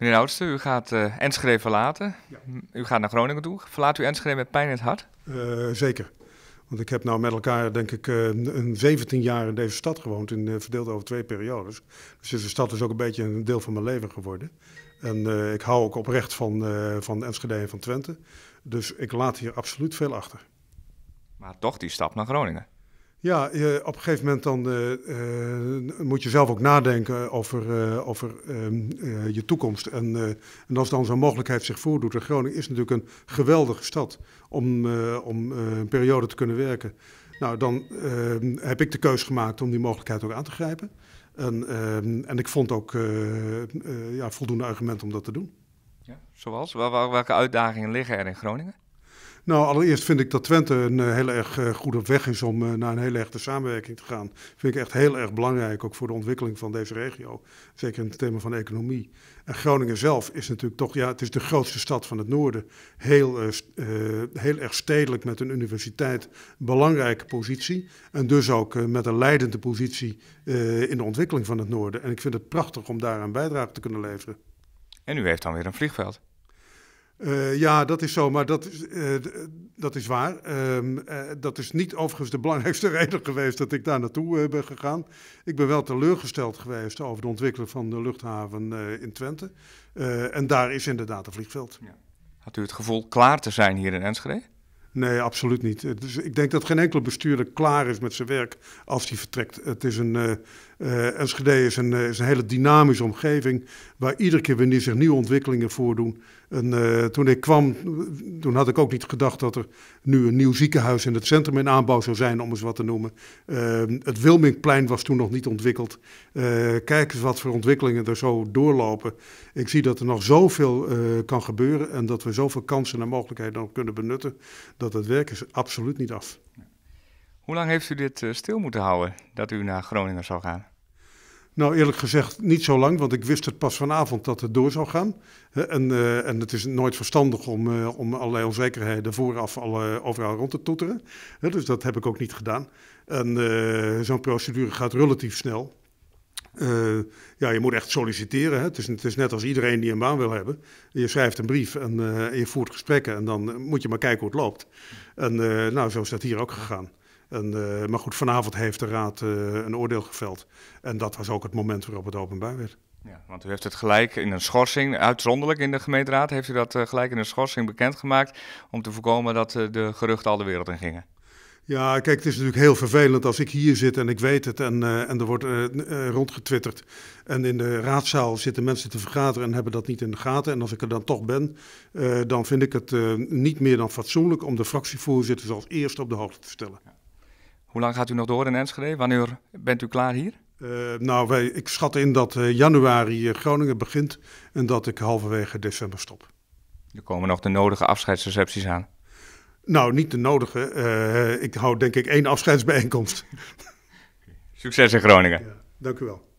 Meneer Oudste, u gaat eh, Enschede verlaten. U gaat naar Groningen toe. Verlaat u Enschede met pijn in het hart? Eh, zeker. Want ik heb nou met elkaar, denk ik, eh, een 17 jaar in deze stad gewoond. In, verdeeld over twee periodes. Dus deze stad is dus ook een beetje een deel van mijn leven geworden. En ik hou ook oprecht van, van Enschede en van Twente. Dus ik laat hier absoluut veel achter. Maar toch die stap naar Groningen? Ja, eh, op een gegeven moment dan, eh, eh, moet je zelf ook nadenken over, over ehm, je toekomst. En, en als dan zo'n mogelijkheid zich voordoet, en Groningen is natuurlijk een geweldige stad om, om een periode te kunnen werken. Nou, dan ehm, heb ik de keus gemaakt om die mogelijkheid ook aan te grijpen. En, ehm, en ik vond ook ja, voldoende argument om dat te doen. Ja, zoals? Welke uitdagingen liggen er in Groningen? Nou, allereerst vind ik dat Twente een eh, heel erg eh, goede weg is om eh, naar een hele echte samenwerking te gaan. Vind ik echt heel erg belangrijk, ook voor de ontwikkeling van deze regio. Zeker in het thema van economie. En Groningen zelf is natuurlijk toch, ja, het is de grootste stad van het noorden. Heel, heel erg stedelijk met een universiteit, belangrijke positie. En dus ook met een leidende positie in de ontwikkeling van het noorden. En ik vind het prachtig om daaraan bijdrage te kunnen leveren. En u heeft dan weer een vliegveld. Eh, ja, dat is zo, maar dat, is, eh, dat is waar. Ehm, eh, dat is niet overigens de belangrijkste reden geweest dat ik daar naartoe ben gegaan. Ik ben wel teleurgesteld geweest over de ontwikkeling van de luchthaven in Twente. en daar is inderdaad een vliegveld. Ja. Had u het gevoel klaar te zijn hier in Enschede? Nee, absoluut niet. Dus ik denk dat geen enkele bestuurder klaar is met zijn werk als hij vertrekt. Het is een, uh, Enschede is een, eh, is een hele dynamische omgeving waar iedere keer weer zich nieuwe ontwikkelingen voordoen. Eh, toen ik kwam, toen had ik ook niet gedacht dat er nu een nieuw ziekenhuis in het centrum in aanbouw zou zijn, om eens wat te noemen. het Wilmingplein was toen nog niet ontwikkeld. kijk eens wat voor ontwikkelingen er zo doorlopen. Ik zie dat er nog zoveel kan gebeuren en dat we zoveel kansen en mogelijkheden nog kunnen benutten, dat het werk is absoluut niet af. Hoe lang heeft u dit stil moeten houden dat u naar Groningen zou gaan? Nou, eerlijk gezegd niet zo lang, want ik wist het pas vanavond dat het door zou gaan. En, eh, en het is nooit verstandig om, eh, om allerlei onzekerheden vooraf al, overal rond te toeteren. dus dat heb ik ook niet gedaan. En eh, zo'n procedure gaat relatief snel. ja, je moet echt solliciteren. Hè? Het, is, het, is, net als iedereen die een baan wil hebben. Je schrijft een brief en je voert gesprekken en dan moet je maar kijken hoe het loopt. En nou, zo is dat hier ook gegaan. En, eh, maar goed, vanavond heeft de Raad eh, een oordeel geveld. En dat was ook het moment waarop het openbaar werd. Ja, want u heeft het gelijk in een schorsing, uitzonderlijk in de gemeenteraad, heeft u dat eh, gelijk in een schorsing bekendgemaakt. om te voorkomen dat de geruchten al de wereld in gingen. Ja, kijk, het is natuurlijk heel vervelend als ik hier zit en ik weet het en, en er wordt rondgetwitterd. En in de raadzaal zitten mensen te vergaderen en hebben dat niet in de gaten. En als ik er dan toch ben, dan vind ik het niet meer dan fatsoenlijk om de fractievoorzitters als eerste op de hoogte te stellen. Hoe lang gaat u nog door in Enschede? Wanneer bent u klaar hier? Eh, nou, wij, ik schat in dat eh, januari eh, Groningen begint en dat ik halverwege december stop. Er komen nog de nodige afscheidsrecepties aan. Nou, niet de nodige. ik hou denk ik één afscheidsbijeenkomst. Succes in Groningen. Ja, dank u wel.